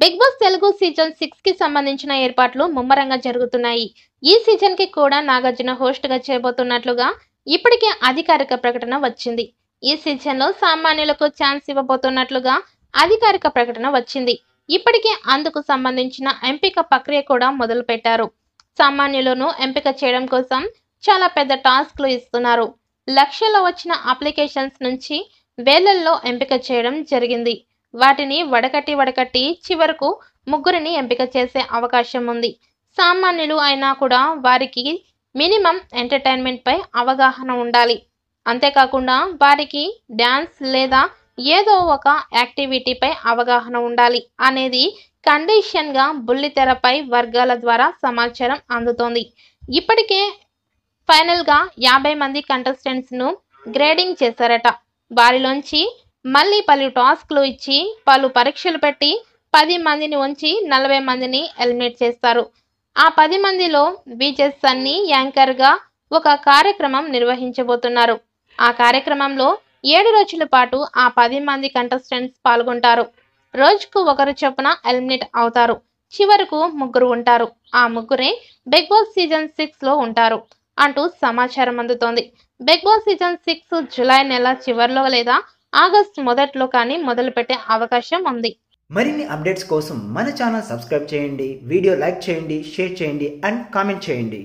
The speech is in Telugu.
big Boss Telugu season six కి సంబంధించిన ఏర్పాట్లు ముమ్మరంగా జరుగుతున్నాయి ఈ సీజన్ కి కూడా నాగార్జున హోస్ట్ గా చేయబోతున్నట్లుగా ఇప్పటికే అధికారిక ప్రకటన వచ్చింది ఈ సీజన్ లో సామాన్యులకు ఛాన్స్ ఇవ్వబోతున్నట్లుగా అధికారిక ప్రకటన వచ్చింది ఇప్పటికే అందుకు సంబంధించిన ఎంపిక ప్రక్రియ కూడా మొదలు పెట్టారు సామాన్యులను ఎంపిక చేయడం కోసం చాలా పెద్ద టాస్క్లు ఇస్తున్నారు లక్షల్లో వచ్చిన అప్లికేషన్స్ నుంచి వేలల్లో ఎంపిక చేయడం జరిగింది వాటిని వడకట్టి వడకట్టి చివరకు ముగ్గురిని ఎంపిక చేసే అవకాశం ఉంది సామాన్యులు అయినా కూడా వారికి మినిమం ఎంటర్టైన్మెంట్పై అవగాహన ఉండాలి అంతేకాకుండా వారికి డ్యాన్స్ లేదా ఏదో ఒక యాక్టివిటీపై అవగాహన ఉండాలి అనేది కండిషన్గా బుల్లితెరపై వర్గాల ద్వారా సమాచారం అందుతోంది ఇప్పటికే ఫైనల్గా యాభై మంది కంటెస్టెంట్స్ను గ్రేడింగ్ చేశారట వారిలోంచి మళ్ళీ పలు టాస్క్లు ఇచ్చి పలు పరీక్షలు పెట్టి పది మందిని ఉంచి నలభై మందిని ఎలిమినేట్ చేస్తారు ఆ పది మందిలో విజయ్ సన్నీ యాంకర్గా ఒక కార్యక్రమం నిర్వహించబోతున్నారు ఆ కార్యక్రమంలో ఏడు రోజుల పాటు ఆ పది మంది కంటెస్టెంట్స్ పాల్గొంటారు రోజుకు ఒకరు చొప్పున ఎలిమినేట్ అవుతారు చివరకు ముగ్గురు ఉంటారు ఆ ముగ్గురే బిగ్ బాస్ సీజన్ సిక్స్లో ఉంటారు అంటూ సమాచారం అందుతోంది Big Boss season six July నెల చివరిలో లేదా ఆగస్ట్ మొదట్లో కానీ మొదలుపెట్టే అవకాశం ఉంది మరిన్ని అప్డేట్స్ కోసం మన ఛానల్ సబ్స్క్రైబ్ చేయండి వీడియో లైక్ చేయండి షేర్ చేయండి అండ్ కామెంట్ చేయండి